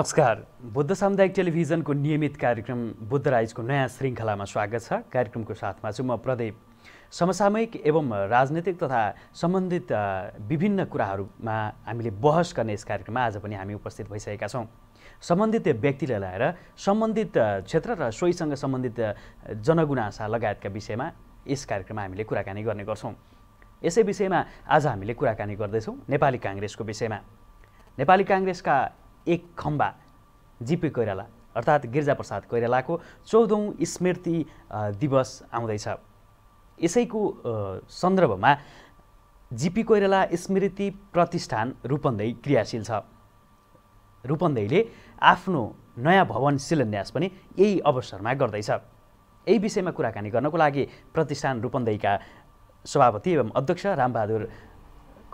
नमस्कार बुद्ध सामुदायिक टेलिभिजनको नियमित कार्यक्रम बुद्ध राइजको नयाँ श्रृङ्खलामा स्वागत छ कार्यक्रमको साथमा छु म प्रदीप समसामयिक एवं राजनैतिक तथा सम्बन्धित विभिन्न कुराहरूमा हामीले बहस गर्ने यस कार्यक्रममा आज पनि हामी उपस्थित भइसकेका छौँ सम्बन्धित व्यक्तिलाई लगाएर सम्बन्धित क्षेत्र र सोहीसँग सम्बन्धित जनगुनासा लगायतका विषयमा यस कार्यक्रममा हामीले कुराकानी गर्ने गर्छौँ यसै विषयमा आज हामीले कुराकानी गर्दैछौँ नेपाली काङ्ग्रेसको विषयमा नेपाली काङ्ग्रेसका एक खम्बा जिपी कोइराला अर्थात् गिर्जाप्रसाद कोइरालाको चौधौँ स्मृति दिवस आउँदैछ यसैको सन्दर्भमा जिपी कोइराला स्मृति प्रतिष्ठान रूपन्देही क्रियाशील छ रूपन्देहीले आफ्नो नयाँ भवन शिलान्यास पनि यही अवसरमा गर्दैछ यही विषयमा कुराकानी गर्नको लागि प्रतिष्ठान रूपन्देहीका सभापति एवं अध्यक्ष रामबहादुर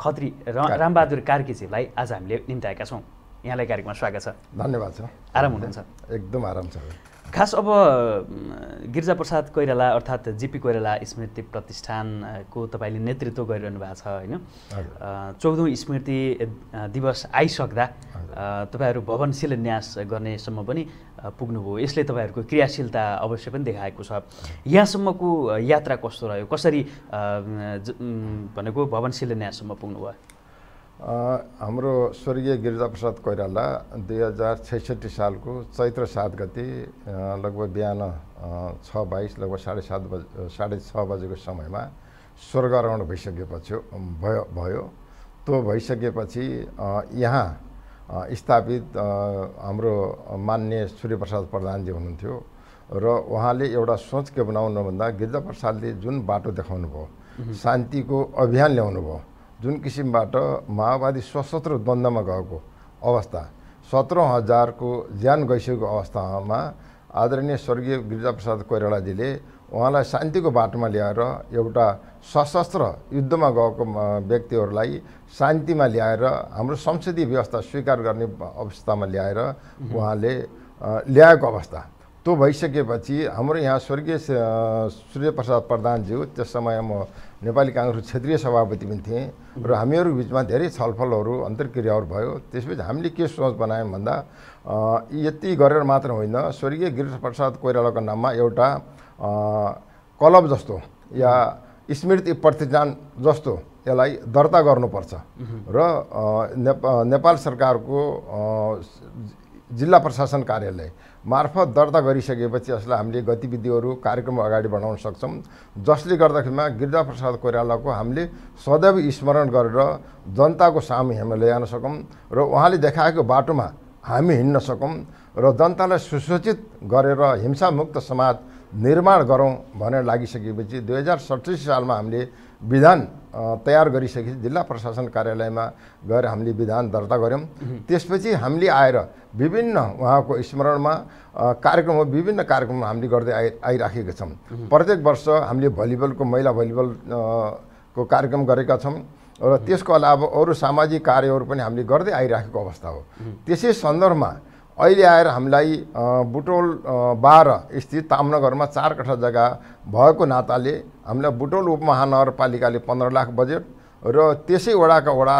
खत्री र रामबहादुर कार्कीजीलाई आज हामीले निम्ताएका छौँ यहाँलाई कार्यक्रममा स्वागत छ धन्यवाद छ आराम हुनुहुन्छ एकदम आराम छ खास अब गिरिजाप्रसाद कोइराला अर्थात् जिपी कोइराला स्मृति प्रतिष्ठानको तपाईँले नेतृत्व गरिरहनु भएको छ होइन चौधौँ स्मृति दिवस आइसक्दा तपाईँहरू भवन शिलान्यास गर्नेसम्म पनि पुग्नुभयो यसले तपाईँहरूको क्रियाशीलता अवश्य पनि देखाएको छ यहाँसम्मको यात्रा कस्तो रह्यो कसरी भनेको भवन शिलान्याससम्म पुग्नुभयो हाम्रो स्वर्गीय गिरिजाप्रसाद कोइराला दुई हजार छैसठी सालको चैत्र सात गति लगभग बिहान छ बाइस लगभग साढे सात बज साढे छ बजेको समयमा स्वर्गारोहण भइसकेपछि भयो भयो त्यो भइसकेपछि यहाँ स्थापित हाम्रो मान्य सूर्यप्रसाद प्रधानजी हुनुहुन्थ्यो र उहाँले एउटा सोच के बनाउनु भन्दा गिरिजाप्रसादले जुन बाटो देखाउनु भयो शान्तिको अभियान ल्याउनु भयो जुन किसिमबाट माओवादी सशस्त्र द्वन्द्वमा गएको अवस्था सत्र हजारको ज्यान गइसकेको अवस्थामा आदरणीय स्वर्गीय गिरिजाप्रसाद कोइरालाजीले उहाँलाई शान्तिको बाटोमा ल्याएर एउटा सशस्त्र युद्धमा गएको व्यक्तिहरूलाई शान्तिमा ल्याएर हाम्रो संसदीय व्यवस्था स्वीकार गर्ने अवस्थामा ल्याएर उहाँले ल्याएको अवस्था त्यो भइसकेपछि हाम्रो यहाँ स्वर्गीय सूर्यप्रसाद प्रधानज्यू त्यस समय म नेपाली काङ्ग्रेस क्षेत्रीय सभापति पनि थिएँ र हामीहरू बिचमा धेरै छलफलहरू अन्तर्क्रियाहरू भयो त्यसपछि हामीले के सोच बनायौँ भन्दा यति गरेर मात्र होइन स्वर्गीय प्रसाद कोइरालाको नाममा एउटा कलब जस्तो या स्मृति प्रतिष्ठान जस्तो यसलाई दर्ता गर्नुपर्छ र नेपाल सरकारको जिल्ला प्रशासन कार्यालय मार्फत दर्ता गरिसकेपछि यसलाई हामीले गतिविधिहरू कार्यक्रम अगाडि बढाउन सक्छौँ जसले गर्दाखेरिमा गिरिजाप्रसाद कोइरालाको हामीले सदैव स्मरण गरेर जनताको सामु हामी ल्याउन सकौँ र उहाँले देखाएको बाटोमा हामी हिँड्न सकौँ र जनतालाई सुसूचित गरेर हिंसामुक्त समाज निर्माण गरौँ भनेर लागिसकेपछि दुई हजार सडसठी सालमा हामीले विधान तयार गरिसकेपछि जिल्ला प्रशासन कार्यालयमा गएर हामीले विधान दर्ता गऱ्यौँ त्यसपछि हामीले आएर विभिन्न उहाँको स्मरणमा कार्यक्रम विभिन्न कार्यक्रम हामीले गर्दै आइ आइराखेका छौँ प्रत्येक वर्ष हामीले भलिबलको महिला भलिबल को कार्यक्रम गरेका छौँ र त्यसको अलावा अरू सामाजिक कार्यहरू पनि हामीले गर्दै आइराखेको अवस्था हो त्यसै सन्दर्भमा अहिले आएर हामीलाई बुटोल बाह्र स्थित तामनगरमा चार कठा जग्गा भएको नाताले हामीलाई बुटोल उपमहानगरपालिकाले पन्ध्र लाख बजेट र त्यसै वडाका वडा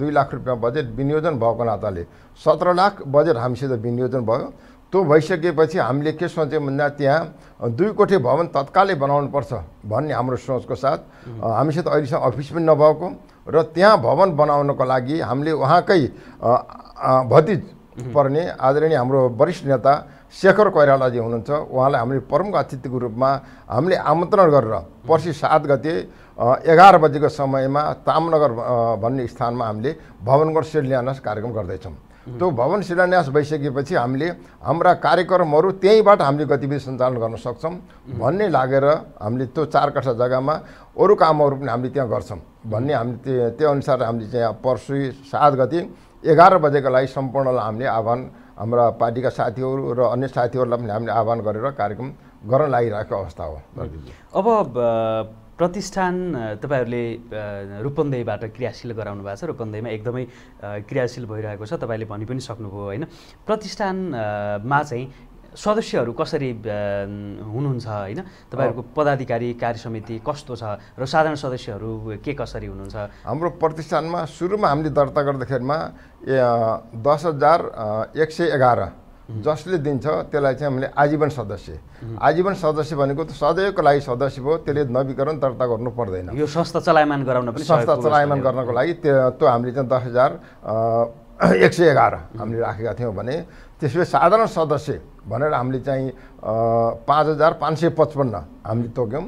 दुई लाख रुपियाँ बजेट विनियोजन भएको नाताले सत्र लाख बजेट हामीसित विनियोजन भयो त्यो भइसकेपछि हामीले के सोच्यौँ भन्दा त्यहाँ दुई कोठे भवन तत्कालै बनाउनुपर्छ भन्ने हाम्रो सोचको साथ हामीसित अहिलेसम्म अफिस पनि नभएको र त्यहाँ भवन बनाउनको लागि हामीले उहाँकै भतिज पर्ने आदरणीय हाम्रो वरिष्ठ नेता शेखर कोइरालाजी हुनुहुन्छ उहाँलाई हामीले प्रमुख अतिथिको रूपमा हामीले आमन्त्रण गरेर पर्सि सात गते एघार बजेको समयमा तामनगर भन्ने स्थानमा हामीले भवनगढ शिलान्यास कार्यक्रम गर्दैछौँ त्यो भवन शिलान्यास भइसकेपछि हामीले हाम्रा कार्यक्रमहरू त्यहीँबाट हामीले गतिविधि सञ्चालन गर्न सक्छौँ भन्ने लागेर हामीले त्यो चार कठा जग्गामा अरू कामहरू पनि हामीले त्यहाँ गर्छौँ भन्ने हामीले त्यो अनुसार हामीले चाहिँ पर्सि सात गति एघार बजेको लागि सम्पूर्णलाई हामीले आह्वान हाम्रा पार्टीका साथीहरू र अन्य साथीहरूलाई पनि हामीले आह्वान गरेर कार्यक्रम गर्न लागिरहेको अवस्था हो अब प्रतिष्ठान तपाईँहरूले रूपन्देहीबाट क्रियाशील गराउनु भएको छ रूपन्देहीमा एकदमै क्रियाशील भइरहेको छ तपाईँले भनि पनि सक्नुभयो होइन प्रतिष्ठानमा चाहिँ सदस्यहरू कसरी हुनुहुन्छ होइन तपाईँहरूको पदाधिकारी कार्य समिति कस्तो छ र साधारण सदस्यहरू के कसरी हुनुहुन्छ हाम्रो प्रतिष्ठानमा सुरुमा हामीले दर्ता गर्दाखेरिमा दस हजार एक सय एघार जसले दिन्छ त्यसलाई चाहिँ हामीले आजीवन सदस्य आजीवन सदस्य भनेको त सदैवको लागि सदस्य भयो त्यसले नवीकरण दर्ता गर्नु पर्दैन यो संस्था चलायमान गराउन पनि संस्था चलायमान गर्नको लागि त्यो हामीले चाहिँ दस हजार एक सय एघार हामीले राखेका थियौँ भने त्यसपछि साधारण सदस्य भनेर हामीले चाहिँ पाँच हजार पाँच सय पचपन्न हामीले तोक्यौँ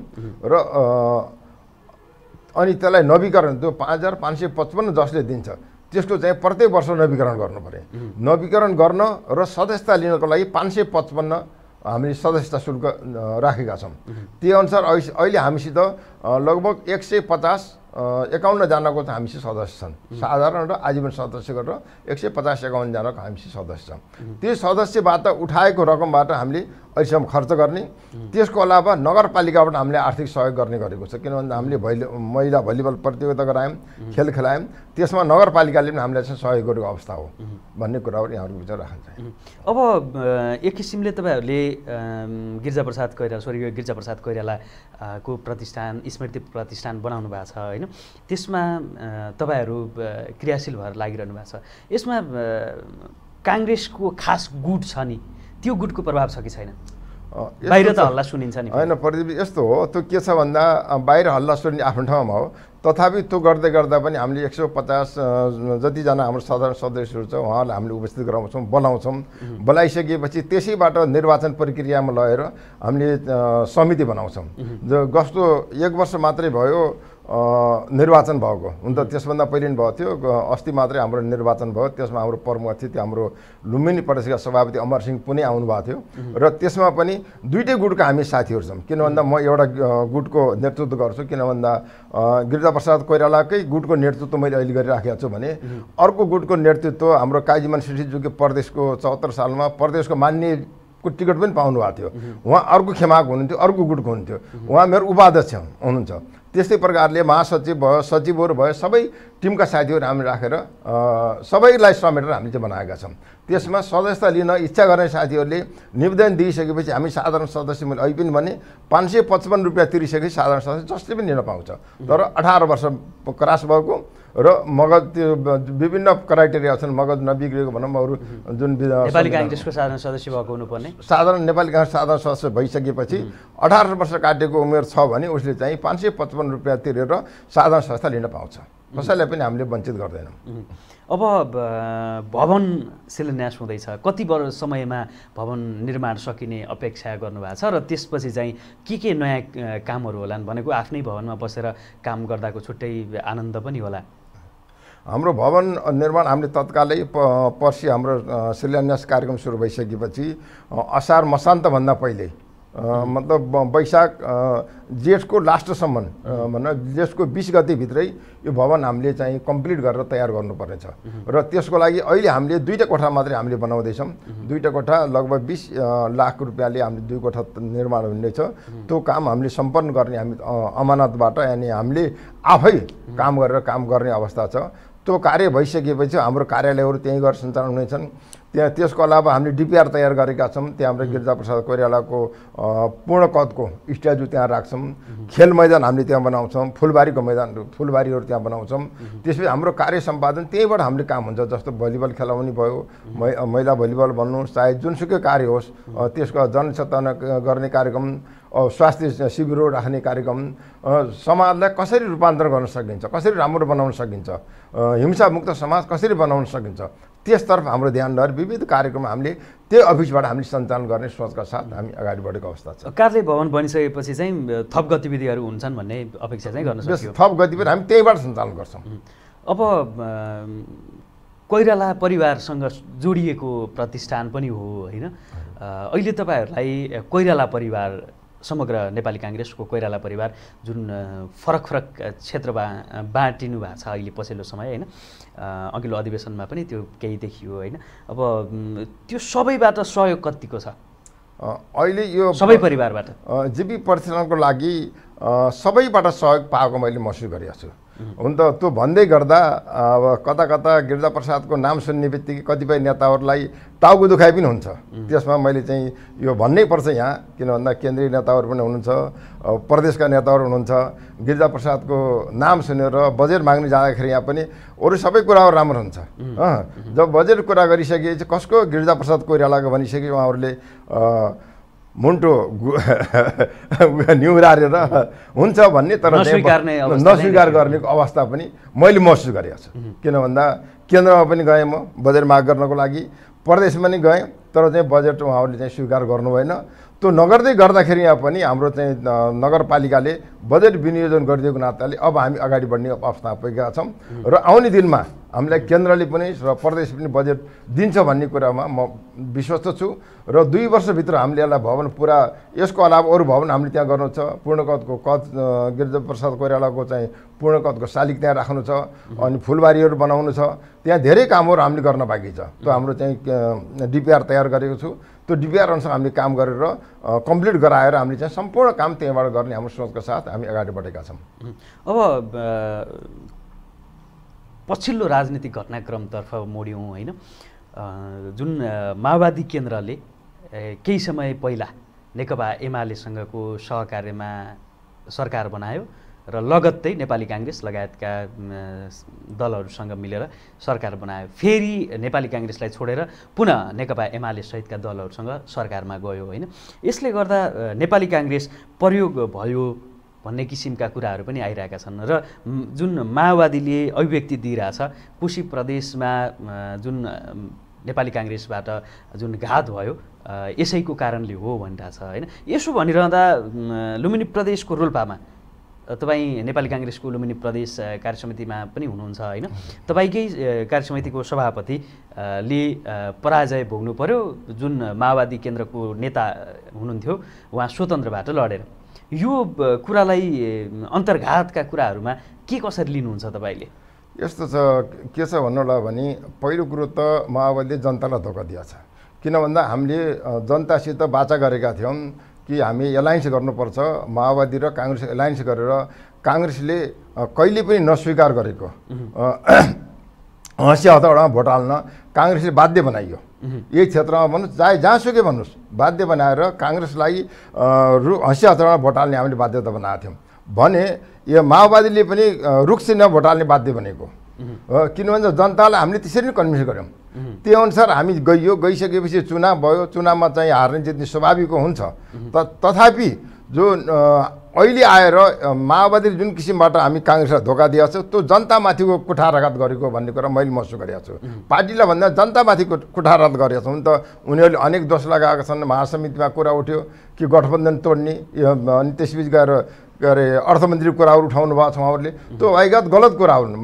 र अनि त्यसलाई नवीकरण त्यो पाँच हजार पाँच सय पचपन्न जसले दिन्छ त्यसको चाहिँ प्रत्येक वर्ष नवीकरण गर्नु पऱ्यो नवीकरण गर्न र सदस्यता लिनको लागि पाँच सय पचपन्न हामीले सदस्यता शुल्क राखेका छौँ त्यही अनुसार अहिले हामीसित लगभग एक सय पचास एकाउन्नजनाको त हामीसी सदस्य छन् साधारण र आजीवन सदस्य गरेर एक सय पचास एकाउन्नजनाको हामीसी सदस्य छौँ त्यो सदस्यबाट उठाएको रकमबाट हामीले अहिलेसम्म खर्च गर्ने त्यसको अलावा नगरपालिकाबाट हामीले आर्थिक सहयोग गर्ने गरेको छ किनभने हामीले भैली महिला भलिबल प्रतियोगिता गरायौँ खेल खेलायौँ त्यसमा नगरपालिकाले पनि हामीलाई चाहिँ सहयोग गरेको अवस्था हो भन्ने कुराहरू यहाँहरूको विचार राख्न चाहन्छु अब एक किसिमले तपाईँहरूले गिर्जाप्रसाद कोइराला स्वर्गीय गिर्जाप्रसाद कोइरालाको प्रतिष्ठान स्मृति प्रतिष्ठान बनाउनु भएको छ होइन त्यसमा तपाईँहरू क्रियाशील भएर लागिरहनु भएको छ यसमा काङ्ग्रेसको खास गुट छ नि त्यो गुटको प्रभाव छ कि छैन बाहिर त हल्ला सुनिन्छ नि होइन प्रदीप यस्तो हो त्यो के छ भन्दा बाहिर हल्ला सुन्ने आफ्नो ठाउँमा हो तथापि त्यो गर्दै गर्दा पनि हामीले एक सय पचास जतिजना हाम्रो साधारण सदस्यहरू छ उहाँहरूलाई हामीले उपस्थित गराउँछौँ बोलाउँछौँ बोलाइसकेपछि त्यसैबाट निर्वाचन प्रक्रियामा लगेर हामीले समिति बनाउँछौँ जो जस्तो एक वर्ष मात्रै भयो निर्वाचन भएको हुन त त्यसभन्दा पहिले पनि भएको थियो अस्ति मात्रै हाम्रो निर्वाचन भयो त्यसमा हाम्रो प्रमुख अतिथि हाम्रो लुम्बिनी प्रदेशका सभापति अमर सिंह पनि आउनुभएको थियो र त्यसमा पनि दुइटै गुटका हामी साथीहरू छौँ किन भन्दा म एउटा गुटको नेतृत्व गर्छु किन भन्दा प्रसाद कोइरालाकै गुटको नेतृत्व मैले अहिले गरिराखेको छु भने अर्को गुटको नेतृत्व हाम्रो काजीमान सिटीज्यूको प्रदेशको चौहत्तर सालमा प्रदेशको मान्य को टिकट पनि पाउनु भएको थियो उहाँ अर्को खेमाको हुनुहुन्थ्यो अर्को गुटको हुनुहुन्थ्यो उहाँ मेरो उपाध्यक्ष हुनुहुन्छ त्यस्तै प्रकारले महासचिव भयो सचिवहरू भयो सबै टिमका साथीहरू हामी राखेर सबैलाई समेटेर हामीले चाहिँ बनाएका छौँ त्यसमा सदस्यता लिन इच्छा गर्ने साथीहरूले निवेदन दिइसकेपछि हामी साधारण सदस्य मैले अहिले पनि भने पाँच सय पचपन्न रुपियाँ तिरिसकेपछि साधारण सदस्य जसले पनि लिन पाउँछ तर अठार वर्ष क्रास भएको र मगज त्यो विभिन्न क्राइटेरिया छन् मगज नबिग्रेको भनौँ अरू जुन नेपाली काङ्ग्रेसको साधारण सदस्य भएको हुनुपर्ने साधारण नेपाली काङ्ग्रेस साधारण सदस्य भइसकेपछि अठार वर्ष काटेको उमेर छ भने उसले चाहिँ पाँच सय पचपन्न रुपियाँ तिरेर साधारण संस्था लिन पाउँछ कसैलाई पनि हामीले वञ्चित गर्दैनौँ अब भवन शिलान्यास हुँदैछ कति वर्ष समयमा भवन निर्माण सकिने अपेक्षा गर्नुभएको छ र त्यसपछि चाहिँ के के नयाँ कामहरू होलान् भनेको आफ्नै भवनमा बसेर काम गर्दाको छुट्टै आनन्द पनि होला हाम्रो भवन निर्माण हामीले तत्कालै प पर्सि हाम्रो शिलान्यास कार्यक्रम सुरु भइसकेपछि असार मसान्तभन्दा पहिले मतलब वैशाख जेठको लास्टसम्म भनौँ जेठको बिस गतिभित्रै यो भवन हामीले चाहिँ कम्प्लिट गरेर तयार गर्नुपर्नेछ र त्यसको लागि अहिले हामीले दुईवटा कोठा मात्रै हामीले बनाउँदैछौँ दुईवटा कोठा लगभग बिस लाख रुपियाँले हामीले दुई कोठा निर्माण हुनेछ त्यो काम हामीले सम्पन्न गर्ने हामी अमानतबाट यानि हामीले आफै काम गरेर काम गर्ने अवस्था छ त्यो कार्य भइसकेपछि हाम्रो कार्यालयहरू त्यहीँ गएर सञ्चालन हुनेछन् त्यहाँ त्यसको अलावा हामीले डिपिआर तयार गरेका छौँ त्यहाँ हाम्रो प्रसाद कोइरालाको पूर्ण कदको स्ट्याचु त्यहाँ राख्छौँ खेल मैदान हामीले त्यहाँ बनाउँछौँ फुलबारीको मैदान फुलबारीहरू त्यहाँ बनाउँछौँ त्यसपछि हाम्रो कार्य सम्पादन त्यहीँबाट हामीले काम हुन्छ जस्तो भलिबल खेलाउने भयो महिला भलिबल भन्नुहोस् चाहे जुनसुकै कार्य होस् त्यसको जनचेतना गर्ने कार्यक्रम स्वास्थ्य शिविरहरू राख्ने कार्यक्रम समाजलाई कसरी रूपान्तरण गर्न सकिन्छ कसरी राम्रो बनाउन सकिन्छ हिंसामुक्त समाज कसरी बनाउन सकिन्छ त्यसतर्फ हाम्रो ध्यान रहेर विविध कार्यक्रम हामीले त्यही अफिसबाट हामीले सञ्चालन गर्ने सोचका साथ हामी अगाडि बढेको अवस्था छ कार्य भवन बनिसकेपछि चाहिँ थप गतिविधिहरू हुन्छन् भन्ने अपेक्षा चाहिँ गर्न सक्छ थप गतिविधि हामी त्यहीँबाट सञ्चालन गर्छौँ अब कोइराला परिवारसँग जोडिएको प्रतिष्ठान पनि हो होइन अहिले तपाईँहरूलाई कोइराला परिवार समग्र नेपाली काङ्ग्रेसको कोइराला परिवार जुन फरक फरक क्षेत्रमा बाँटिनु भएको छ अहिले पछिल्लो समय होइन अघिल्लो अधिवेशनमा पनि त्यो केही देखियो होइन अब त्यो सबैबाट सहयोग कतिको छ अहिले यो सबै परिवारबाट जीवी परिचालनको लागि सबैबाट सहयोग पाएको मैले महसुस गरेको छु हुन त त्यो भन्दै गर्दा अब कता कता गिरिजाप्रसादको नाम सुन्ने बित्तिकै कतिपय नेताहरूलाई टाउको दुखाइ पनि हुन्छ त्यसमा मैले चाहिँ यो भन्नै पर्छ यहाँ किन भन्दा केन्द्रीय नेताहरू पनि हुनुहुन्छ प्रदेशका नेताहरू हुनुहुन्छ गिरिजाप्रसादको नाम सुनेर बजेट माग्नु जाँदाखेरि यहाँ पनि अरू सबै कुराहरू राम्रो हुन्छ जब बजेट कुरा गरिसकेपछि कसको गिरिजाप्रसाद कोइरालाको भनिसके उहाँहरूले मुन्टो निहुरारेर हुन्छ भन्ने तर नस्वीकार गर्नेको अवस्था पनि मैले महसुस गरेको छु किन भन्दा केन्द्रमा पनि गएँ म बजेट माग गर्नको लागि प्रदेशमा पनि गएँ तर चाहिँ बजेट उहाँहरूले चाहिँ स्वीकार गर्नु भएन त्यो नगर्दै गर्दाखेरि यहाँ पनि हाम्रो चाहिँ नगरपालिकाले बजेट विनियोजन गरिदिएको नाताले अब हामी अगाडि बढ्ने अवस्था पुगेका छौँ र आउने दिनमा हामीलाई केन्द्रले पनि र प्रदेश पनि बजेट दिन्छ भन्ने कुरामा म विश्वस्त छु र दुई वर्षभित्र हामीले यसलाई भवन पुरा यसको अलावा अरू भवन हामीले त्यहाँ गर्नु छ पूर्णकदको कद गिरिजाप्रसाद कोइरालाको चाहिँ पूर्णकदको शालिक त्यहाँ राख्नु छ अनि फुलबारीहरू बनाउनु छ त्यहाँ धेरै कामहरू हामीले गर्न बाँकी छ त्यो हाम्रो चाहिँ डिपिआर तयार गरेको छु त्यो डिपिआर अनुसार हामीले काम गरेर कम्प्लिट गराएर हामीले चाहिँ सम्पूर्ण काम त्यहीँबाट गर्ने हाम्रो सोचको साथ हामी अगाडि बढेका छौँ अब पछिल्लो राजनीतिक घटनाक्रमतर्फ मोड्यौँ होइन जुन माओवादी केन्द्रले केही समय पहिला नेकपा एमालेसँगको सहकार्यमा सरकार बनायो र लगत्तै नेपाली काङ्ग्रेस लगायतका दलहरूसँग मिलेर सरकार बनायो फेरि नेपाली काङ्ग्रेसलाई छोडेर पुनः नेकपा एमाले सहितका दलहरूसँग सरकारमा गयो होइन यसले गर्दा नेपाली काङ्ग्रेस प्रयोग भयो भन्ने किसिमका कुराहरू पनि आइरहेका छन् र जुन माओवादीले अभिव्यक्ति दिइरहेछ कोशी प्रदेशमा जुन नेपाली काङ्ग्रेसबाट जुन घात भयो यसैको कारणले हो भनिरहेछ होइन यसो भनिरहँदा लुम्बिनी प्रदेशको रोल्पामा तपाईँ नेपाली काङ्ग्रेसको लुम्बिनी प्रदेश कार्य समितिमा पनि हुनुहुन्छ होइन तपाईँकै कार्य समितिको ले पराजय भोग्नु पर्यो जुन माओवादी केन्द्रको नेता हुनुहुन्थ्यो उहाँ स्वतन्त्रबाट लडेर यो कुरालाई अन्तर्घातका कुराहरूमा के कसरी लिनुहुन्छ तपाईँले यस्तो छ के छ भन्नुहोला भने पहिलो कुरो त माओवादीले जनतालाई धोका दिएछ किन भन्दा हामीले जनतासित बाचा गरेका थियौँ कि हामी एलायन्स गर्नुपर्छ माओवादी र काङ्ग्रेस एलायन्स गरेर काङ्ग्रेसले कहिले पनि नस्वीकार गरेको हँसी हतौडामा भोट हाल्न काङ्ग्रेसले बाध्य बनाइयो यही क्षेत्रमा भन्नुहोस् चाहे जहाँसुकै भन्नुहोस् बाध्य बनाएर काङ्ग्रेसलाई रु हँसी हतौडामा भोट हाल्ने हामीले बाध्यता बनाएको थियौँ भने यो माओवादीले पनि रुख भोट हाल्ने बाध्य बनेको हो किनभने जनतालाई हामीले त्यसरी नै कन्भिन्स गऱ्यौँ त्यही अनुसार हामी गइयो गइसकेपछि चुनाव भयो चुनावमा चाहिँ हार्ने जित्ने स्वाभाविक हुन्छ त तथापि जो अहिले आएर माओवादीले जुन किसिमबाट हामी काङ्ग्रेसलाई धोका दिएको छ त्यो जनतामाथिको कुठाराघात गरेको भन्ने कुरा मैले महसुस गरेको छु पार्टीलाई भन्दा जनतामाथिको कुठाराघात गरेका छौँ त उनीहरूले अनेक दोष लगाएका छन् महासमितिमा कुरा उठ्यो कि गठबन्धन तोड्ने अनि त्यसबिच गएर के अरे अर्थमन्त्रीको कुराहरू उठाउनु भएको छ उहाँहरूले त्यो भाइगत गलत कुरा हुन्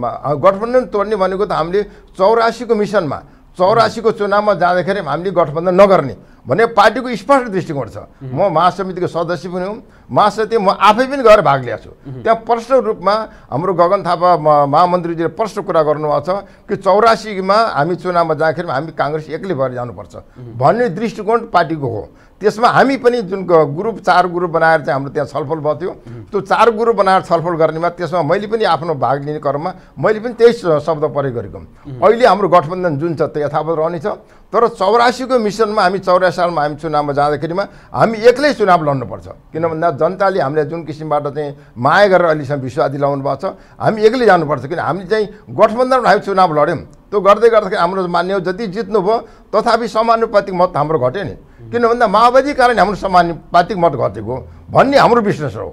गठबन्धन तोड्ने भनेको त हामीले चौरासीको मिसनमा चौरासीको चुनावमा जाँदाखेरि हामीले गठबन्धन नगर्ने भने पार्टीको स्पष्ट दृष्टिकोण छ म महासमितिको सदस्य पनि हुँ महासमिति म आफै पनि गएर भाग लिएको छु त्यहाँ प्रश्न रूपमा हाम्रो गगन थापा महामन्त्रीजीले प्रश्न कुरा गर्नुभएको छ कि चौरासीमा हामी चुनावमा जाँदाखेरि हामी काङ्ग्रेस एक्लै भएर जानुपर्छ भन्ने दृष्टिकोण पार्टीको हो त्यसमा हामी पनि जुन ग्रुप चार ग्रुप बनाएर चाहिँ हाम्रो त्यहाँ छलफल भएको त्यो चार ग्रुप बनाएर छलफल गर्नेमा त्यसमा मैले पनि आफ्नो भाग लिने क्रममा मैले पनि त्यही शब्द प्रयोग गरेको अहिले हाम्रो गठबन्धन जुन छ त्यो यथावत रहनेछ तर चौरासीको मिसनमा हामी चौरासी सालमा हामी चुनावमा जाँदाखेरिमा हामी एक्लै चुनाव लड्नुपर्छ किन भन्दा जनताले हामीलाई जुन किसिमबाट चाहिँ माया गरेर अहिलेसम्म विश्वास दिलाउनु भएको छ हामी एक्लै जानुपर्छ किन हामी चाहिँ गठबन्धनमा हामी चुनाव लड्यौँ त्यो गर्दै गर्दाखेरि हाम्रो मान्य जति जित्नु जित्नुभयो तथापि समानुपातिक मत हाम्रो घट्यो नि किन भन्दा माओवादी कारण हाम्रो समानुपातिक मत घटेको भन्ने हाम्रो बिजनेस हो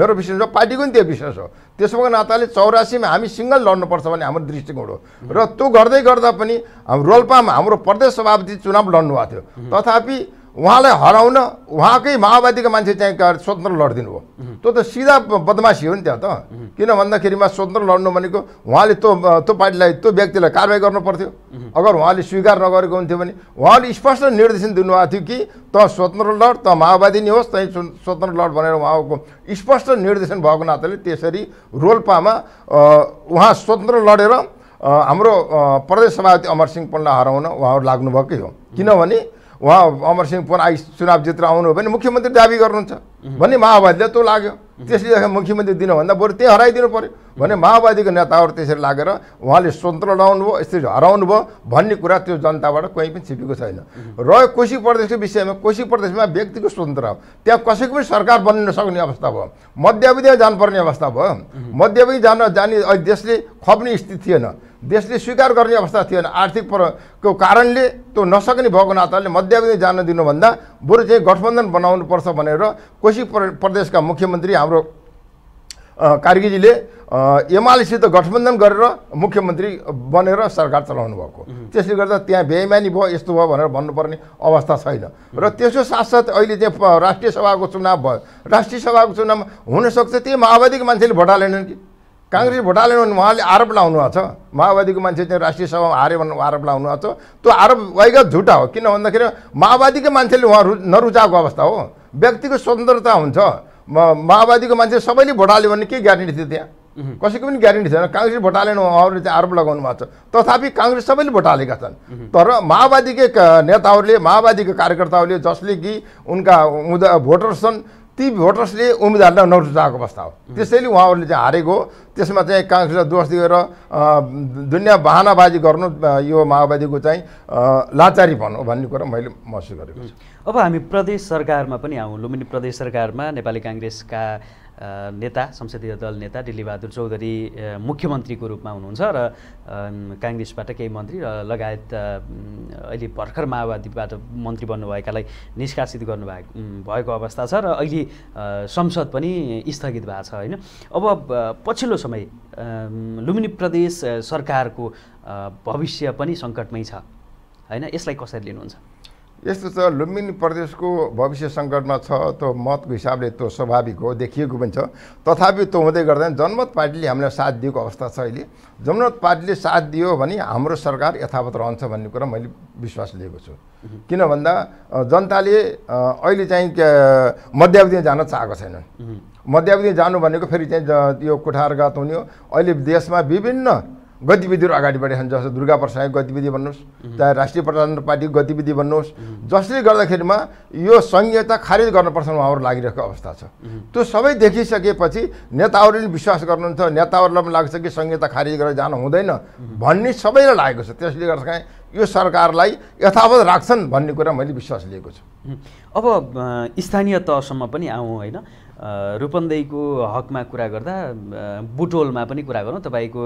मेरो बिजनेस हो पार्टीको नि त्यो बिजनेस हो त्यसो भएको नाताले चौरासीमा हामी सिङ्गल लड्नुपर्छ भन्ने हाम्रो दृष्टिकोण हो र त्यो गर्दै गर्दा पनि हाम्रो रोल्पामा हाम्रो प्रदेश सभापति चुनाव लड्नु भएको थियो तथापि उहाँलाई हराउन उहाँकै माओवादीको मान्छे चाहिँ स्वतन्त्र लडिदिनु भयो त्यो त सिधा बदमासी हो नि त्यहाँ त किन भन्दाखेरिमा स्वतन्त्र लड्नु भनेको उहाँले त्यो त्यो पार्टीलाई त्यो व्यक्तिलाई कारवाही गर्नु पर्थ्यो अगर उहाँले स्वीकार नगरेको हुन्थ्यो भने उहाँले स्पष्ट निर्देशन दिनुभएको थियो कि त स्वतन्त्र लड त माओवादी नै होस् तैँ स्वतन्त्र लड भनेर उहाँको स्पष्ट निर्देशन भएको नाताले त्यसरी रोल्पामा उहाँ स्वतन्त्र लडेर हाम्रो प्रदेश सभापति अमरसिंह पन्डा हराउन उहाँहरू लाग्नुभएकै हो किनभने उहाँ अमरसिंह पुन आइ चुनाव जितेर आउनु भने मुख्यमन्त्री दाबी गर्नुहुन्छ भन्ने माओवादीलाई त्यो लाग्यो त्यसले मुख्यमन्त्री दिनुभन्दा बरु त्यहीँ हराइदिनु पऱ्यो भने माओवादीको नेताहरू त्यसरी लागेर उहाँले स्वतन्त्र भयो यसरी हराउनु भयो भन्ने कुरा त्यो जनताबाट कोही पनि छिपेको छैन र कोशी प्रदेशको विषयमा कोशी प्रदेशमा व्यक्तिको स्वतन्त्र हो त्यहाँ कसैको पनि सरकार बन्न नसक्ने अवस्था भयो मध्यावधि जानुपर्ने अवस्था भयो मध्यावधि जान जाने अहिले देशले खप्ने स्थिति थिएन देशले स्वीकार गर्ने अवस्था थिएन आर्थिक को कारणले त्यो नसक्ने भएको नाताले मध्यावधि जान दिनुभन्दा बरु चाहिँ गठबन्धन बनाउनुपर्छ भनेर कोशी प्रदेशका मुख्यमन्त्री हाम्रो कार्कीजीले एमालेसित गठबन्धन गरेर मुख्यमन्त्री बनेर सरकार चलाउनु भएको त्यसले गर्दा त्यहाँ बेइमानी भयो यस्तो भयो भनेर भन्नुपर्ने अवस्था छैन र त्यसको साथसाथ अहिले त्यहाँ राष्ट्रिय सभाको चुनाव भयो राष्ट्रिय सभाको चुनावमा हुनसक्छ त्यही माओवादीको मान्छेले भोट हालेनन् कि काङ्ग्रेस भोट हालेन भने उहाँले आरोप लाउनु भएको छ माओवादीको मान्छे चाहिँ राष्ट्रिय सभामा हारे भने आरोप लाउनु भएको छ त्यो आरोप वाइगत झुटा हो किन भन्दाखेरि माओवादीकै मान्छेले उहाँ नरुचाएको अवस्था हो व्यक्तिको स्वतन्त्रता हुन्छ माओवादीको मान्छे सबैले भोट हाल्यो भने के ग्यारेन्टी थियो त्यहाँ कसैको पनि ग्यारेन्टी छैन काङ्ग्रेसले भोट हालेन उहाँहरूले चाहिँ आरोप लगाउनु भएको छ तथापि काङ्ग्रेस सबैले भोट हालेका छन् तर माओवादीकै नेताहरूले माओवादीका कार्यकर्ताहरूले जसले कि उनका भोटर छन् ती भोटर्सले उम्मेद्वारलाई नरुचाएको अवस्था हो त्यसैले उहाँहरूले चाहिँ हारेको त्यसमा चाहिँ काङ्ग्रेसलाई दोष दिएर दुनियाँ बहानाबाजी गर्नु यो माओवादीको चाहिँ लाचारी भनौँ भन्ने कुरा मैले महसुस गरेको छु अब हामी प्रदेश सरकारमा पनि आउँ लुम्बिनी प्रदेश सरकारमा नेपाली काङ्ग्रेसका नेता संसदीय दल नेता दिल्लीबहादुर चौधरी मुख्यमन्त्रीको रूपमा हुनुहुन्छ र काङ्ग्रेसबाट केही मन्त्री र लगायत अहिले भर्खर माओवादीबाट मन्त्री बन्नुभएकालाई निष्कासित गर्नुभएको भएको अवस्था छ र अहिले संसद पनि स्थगित भएको छ होइन अब पछिल्लो समय लुम्बिनी प्रदेश सरकारको भविष्य पनि सङ्कटमै छ होइन यसलाई कसरी लिनुहुन्छ यस्तो छ लुम्बिनी प्रदेशको भविष्य सङ्कटमा छ त्यो मतको हिसाबले त्यो स्वाभाविक हो देखिएको पनि छ तथापि त्यो हुँदै गर्दा जनमत पार्टीले हामीलाई साथ दिएको अवस्था छ अहिले जनमत पार्टीले साथ दियो भने हाम्रो सरकार यथावत रहन्छ भन्ने कुरा मैले विश्वास लिएको छु किन भन्दा जनताले अहिले चाहिँ मध्यावधि जान चाहेको छैनन् मध्यावधि जानु भनेको फेरि चाहिँ यो कोठारघात हुने हो अहिले देशमा विभिन्न गतिविधिहरू अगाडि बढेका छन् जस्तो दुर्गा प्रसाद गतिविधि भन्नुहोस् चाहे राष्ट्रिय प्रजातन्त्र पार्टीको गतिविधि भन्नुहोस् जसले गर्दाखेरिमा यो संहिता खारेज गर्नुपर्छ उहाँहरू लागिरहेको अवस्था छ त्यो सबै देखिसकेपछि नेताहरूले विश्वास गर्नुहुन्छ नेताहरूलाई पनि लाग्छ कि संहिता खारेज गरेर जानु हुँदैन भन्ने सबैलाई लागेको छ त्यसले गर्दाखेरि यो सरकारलाई यथावत राख्छन् भन्ने कुरा मैले विश्वास लिएको छु अब स्थानीय तहसम्म पनि आउँ होइन रूपन्देहीको हकमा कुरा गर्दा बुटोलमा पनि कुरा गरौँ तपाईँको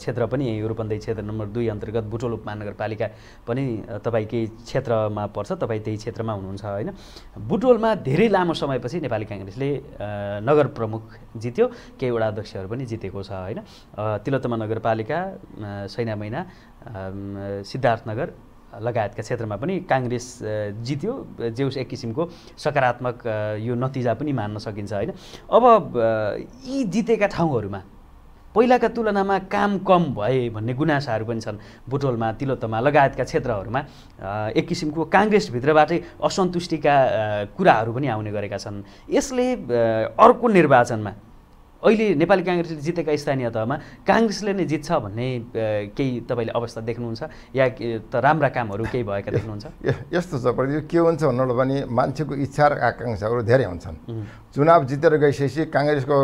क्षेत्र पनि यही रूपन्देही क्षेत्र नम्बर दुई अन्तर्गत बुटोल उपमहानगरपालिका पनि तपाईँकै क्षेत्रमा पर्छ तपाईँ त्यही क्षेत्रमा हुनुहुन्छ होइन बुटोलमा धेरै लामो समयपछि नेपाली काङ्ग्रेसले नगर प्रमुख जित्यो केहीवटा अध्यक्षहरू पनि जितेको छ होइन तिलोत्तमा नगरपालिका सैना मैना सिद्धार्थनगर लगायतका क्षेत्रमा पनि काङ्ग्रेस जित्यो जेउस एक किसिमको सकारात्मक यो नतिजा पनि मान्न सकिन्छ होइन अब यी जितेका ठाउँहरूमा पहिलाका तुलनामा काम कम भए भन्ने गुनासाहरू पनि छन् बुटोलमा तिलोत्तमा लगायतका क्षेत्रहरूमा एक किसिमको काङ्ग्रेसभित्रबाटै असन्तुष्टिका कुराहरू पनि आउने गरेका छन् यसले अर्को निर्वाचनमा अहिले नेपाली काङ्ग्रेसले जितेका स्थानीय तहमा काङ्ग्रेसले नै जित्छ भन्ने केही तपाईँले अवस्था देख्नुहुन्छ या त राम्रा कामहरू केही भएका देख्नुहुन्छ यस्तो छ यो के हुन्छ भन्नु भने मान्छेको इच्छा र आकाङ्क्षाहरू धेरै हुन्छन् चुनाव जितेर गइसकेपछि काङ्ग्रेसको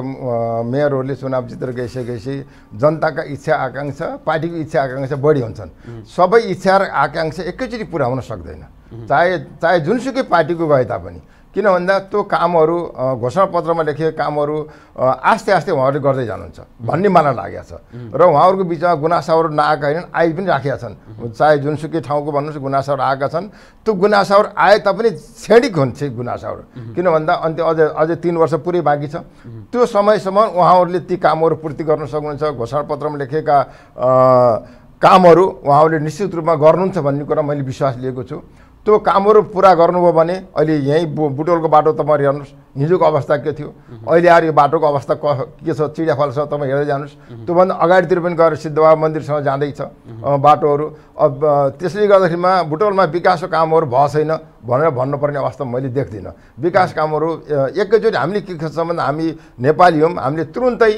मेयरहरूले चुनाव जितेर गइसकेपछि जनताका इच्छा आकाङ्क्षा पार्टीको इच्छा आकाङ्क्षा बढी हुन्छन् सबै इच्छा र आकाङ्क्षा एकैचोटि पुरा हुन सक्दैन चाहे चाहे जुनसुकै पार्टीको भए तापनि किन भन्दा त्यो कामहरू घोषणापत्रमा लेखिएको कामहरू आस्ते आस्ते उहाँहरूले गर्दै जानुहुन्छ भन्ने मलाई लागेको छ र उहाँहरूको बिचमा गुनासाहरू नआएका होइनन् आइ पनि राखेका छन् चाहे जुनसुकै ठाउँको भन्नुहोस् गुनासाहरू आएका छन् त्यो गुनासाहरू आए तापनि छेडिक हुन्छ गुनासाहरू किन भन्दा अन्त्य अझै अझै तिन वर्ष पुरै बाँकी छ त्यो समयसम्म उहाँहरूले ती कामहरू पूर्ति गर्न सक्नुहुन्छ घोषणापत्रमा लेखेका कामहरू उहाँहरूले निश्चित रूपमा गर्नुहुन्छ भन्ने कुरा मैले विश्वास लिएको छु त्यो कामहरू पुरा गर्नुभयो भने अहिले यहीँ बु बुटोलको बाटो तपाईँ हेर्नुहोस् हिजोको अवस्था के थियो अहिले आएर यो बाटोको अवस्था क के छ चिडियाफल छ तपाईँ हेर्दै जानुहोस् त्योभन्दा अगाडितिर पनि गएर सिद्धबा मन्दिरसँग जाँदैछ बाटोहरू अब त्यसले गर्दाखेरिमा बुटोलमा विकासको कामहरू भएको छैन भनेर भन्नुपर्ने अवस्था मैले देख्दिनँ विकास कामहरू एकैचोटि हामीले के सम्बन्ध हामी नेपाली हौँ हामीले तुरुन्तै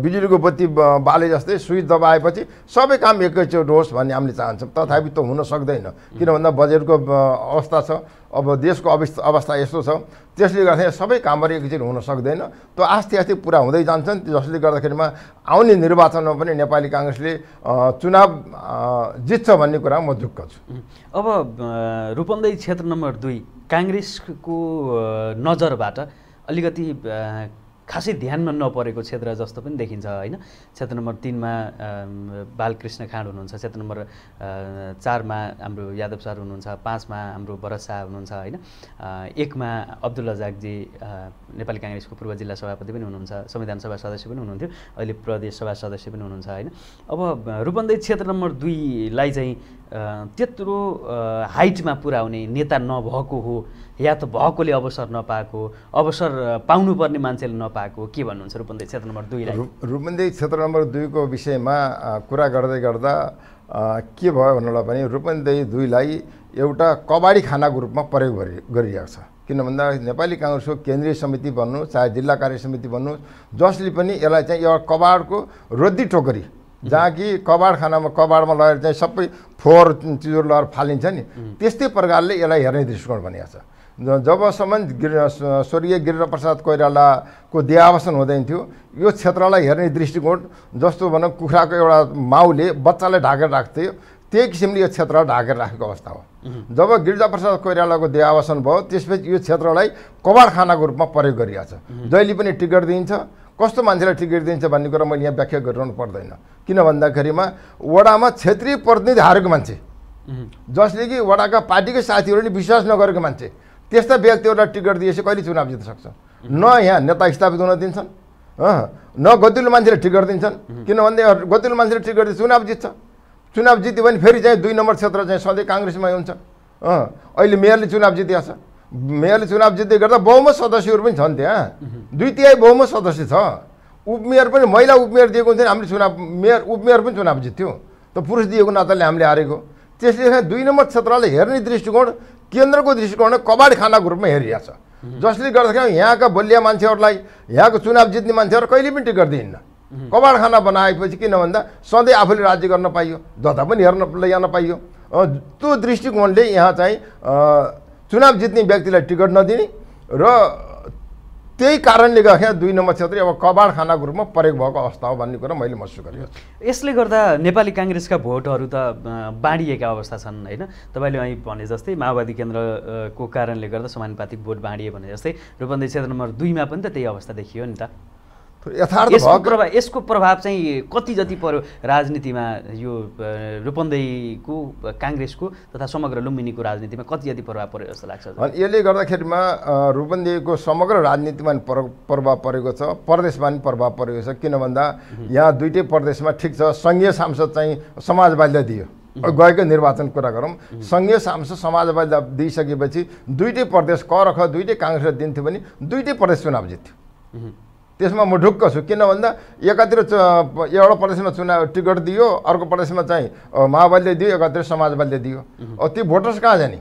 बिजुलीको बत्ती बाले जस्तै सुई दबाएपछि सबै काम एकैचोटि होस् भन्ने हामीले चाहन्छौँ तथापि त हुन सक्दैन किन भन्दा बजेटको अवस्था छ अब देशको अवस्था अवस्था यस्तो छ त्यसले गर्दाखेरि सबै कामहरू एकचोटि हुन सक्दैन त्यो आस्ते आस्ते पुरा हुँदै जान्छन् जसले गर्दाखेरिमा आउने निर्वाचनमा पनि नेपाली काङ्ग्रेसले चुनाव जित्छ भन्ने कुरा म झुक्क छु अब रूपन्दै क्षेत्र नम्बर दुई काङ्ग्रेसको नजरबाट अलिकति खासै ध्यानमा नपरेको क्षेत्र जस्तो पनि देखिन्छ होइन क्षेत्र नम्बर तिनमा बालकृष्ण खाँड हुनुहुन्छ क्षेत्र नम्बर चारमा हाम्रो यादव सर हुनुहुन्छ पाँचमा हाम्रो भरत शाह हुनुहुन्छ होइन एकमा अब्दुल रजाकजी नेपाली काङ्ग्रेसको पूर्व जिल्ला सभापति पनि हुनुहुन्छ संविधान सभा सदस्य पनि हुनुहुन्थ्यो अहिले प्रदेश सभा सदस्य पनि हुनुहुन्छ होइन अब रूपन्देही क्षेत्र नम्बर दुईलाई चाहिँ त्यत्रो हाइटमा पुर्याउने नेता नभएको हो या त भएकोले अवसर नपाएको अवसर पाउनुपर्ने मान्छेले नपाएको के भन्नुहुन्छ रूपन्देही क्षेत्र नम्बर दुईलाई रूपन्देही क्षेत्र नम्बर दुईको विषयमा कुरा गर्दै गर्दा के भयो भन्नुलाई पनि रूपन्देही दुईलाई एउटा कबाडी खानाको रूपमा प्रयोग गरिरहेको छ किन भन्दा नेपाली काङ्ग्रेसको केन्द्रीय समिति भन्नु चाहे जिल्ला कार्य समिति भन्नु जसले पनि यसलाई चाहिँ एउटा कबाडको रद्दी टोकरी जहाँ कि कबाड खानामा कबाडमा लगेर चाहिँ सबै फोहोर चिजहरू लगेर फालिन्छ नि त्यस्तै प्रकारले यसलाई हेर्ने दृष्टिकोण भनिएको छ जबसम्म स्वर्गीय गिरिप्रसाद कोइरालाको देहावसन हुँदैन थियो यो क्षेत्रलाई हेर्ने दृष्टिकोण जस्तो भनौँ कुखुराको एउटा माउले बच्चालाई ढाकेर राख्थ्यो त्यही किसिमले यो क्षेत्रलाई ढाकेर राखेको अवस्था हो जब गिरिजाप्रसाद कोइरालाको देहावसन भयो त्यसपछि यो क्षेत्रलाई कबारखानाको रूपमा प्रयोग गरिरहेछ जहिले पनि टिकट दिइन्छ कस्तो मान्छेलाई टिकट दिइन्छ भन्ने कुरा मैले यहाँ व्याख्या गरिरहनु पर्दैन किन भन्दाखेरिमा वडामा क्षेत्रीय प्रतिनिधि हारेको मान्छे जसले कि वडाका पार्टीकै साथीहरूले विश्वास नगरेको मान्छे त्यस्ता व्यक्तिहरूलाई टिकट दिएपछि कहिले चुनाव जित्न सक्छ न यहाँ नेता स्थापित हुन दिन्छन् न गतिलो मान्छेले टिकट दिन्छन् किनभने गतिलो मान्छेले टिकट दिए चुनाव जित्छ चुनाव जित्यो भने फेरि चाहिँ दुई नम्बर क्षेत्र चाहिँ सधैँ काङ्ग्रेसमै हुन्छ अहिले मेयरले चुनाव छ मेयरले चुनाव जित्दै गर्दा बहुमत सदस्यहरू पनि छन् त्यहाँ दुई तिहाई बहुमत सदस्य छ उपमेयर पनि महिला उपमेयर दिएको हुन्थ्यो हामीले चुनाव मेयर उपमेयर पनि चुनाव जित्थ्यो त पुरुष दिएको नाताले हामीले हारेको त्यसले दुई नम्बर क्षेत्रलाई हेर्ने दृष्टिकोण केन्द्रको दृष्टिकोणले कबाड रूपमा हेरिरहेको छ जसले गर्दाखेरि यहाँका बलिया मान्छेहरूलाई यहाँको चुनाव जित्ने मान्छेहरू कहिले पनि टिकट दिइन्न कबाड खाना बनाएपछि किन भन्दा सधैँ आफूले राज्य गर्न पाइयो जता पनि हेर्न लैजान पाइयो त्यो दृष्टिकोणले यहाँ चाहिँ चुनाव जित्ने व्यक्तिलाई टिकट नदिने र त्यही कारणले गर्दाखेरि दुई नम्बर क्षेत्र अब कबाड कबाडखाना ग्रुपमा परेको भएको अवस्था हो भन्ने कुरा मैले महसुस गरेको छु यसले गर्दा नेपाली काङ्ग्रेसका भोटहरू त बाँडिएका अवस्था छन् होइन तपाईँले अहिले भने जस्तै माओवादी केन्द्रको कारणले गर्दा समानुपातिक भोट बाँडिए भने जस्तै रूपन्देही क्षेत्र नम्बर दुईमा पनि त त्यही अवस्था देखियो नि त यसको प्रभाव यसको प्रभाव चाहिँ कति जति पर्यो राजनीतिमा यो रूपन्देहीको काङ्ग्रेसको तथा समग्र लुम्बिनीको राजनीतिमा कति जति प्रभाव पर्यो जस्तो लाग्छ यसले गर्दाखेरिमा रूपन्देहीको समग्र राजनीतिमा पनि प्रभाव परेको छ प्रदेशमा पनि प्रभाव परेको छ किन भन्दा यहाँ दुइटै प्रदेशमा ठिक छ सङ्घीय सांसद चाहिँ समाजवादीलाई दियो गएको निर्वाचन कुरा गरौँ सङ्घीय सांसद समाजवादीलाई दिइसकेपछि दुइटै प्रदेश क रख दुइटै काङ्ग्रेसलाई दिन्थ्यो भने दुइटै प्रदेश चुनाव जित्थ्यो त्यसमा म ढुक्क छु किन भन्दा एकातिर एउटा प्रदेशमा चुनाव टिकट दियो अर्को प्रदेशमा चाहिँ माओवादीले दियो एकातिर समाजवादीले दियो ती भोटर्स कहाँ जाने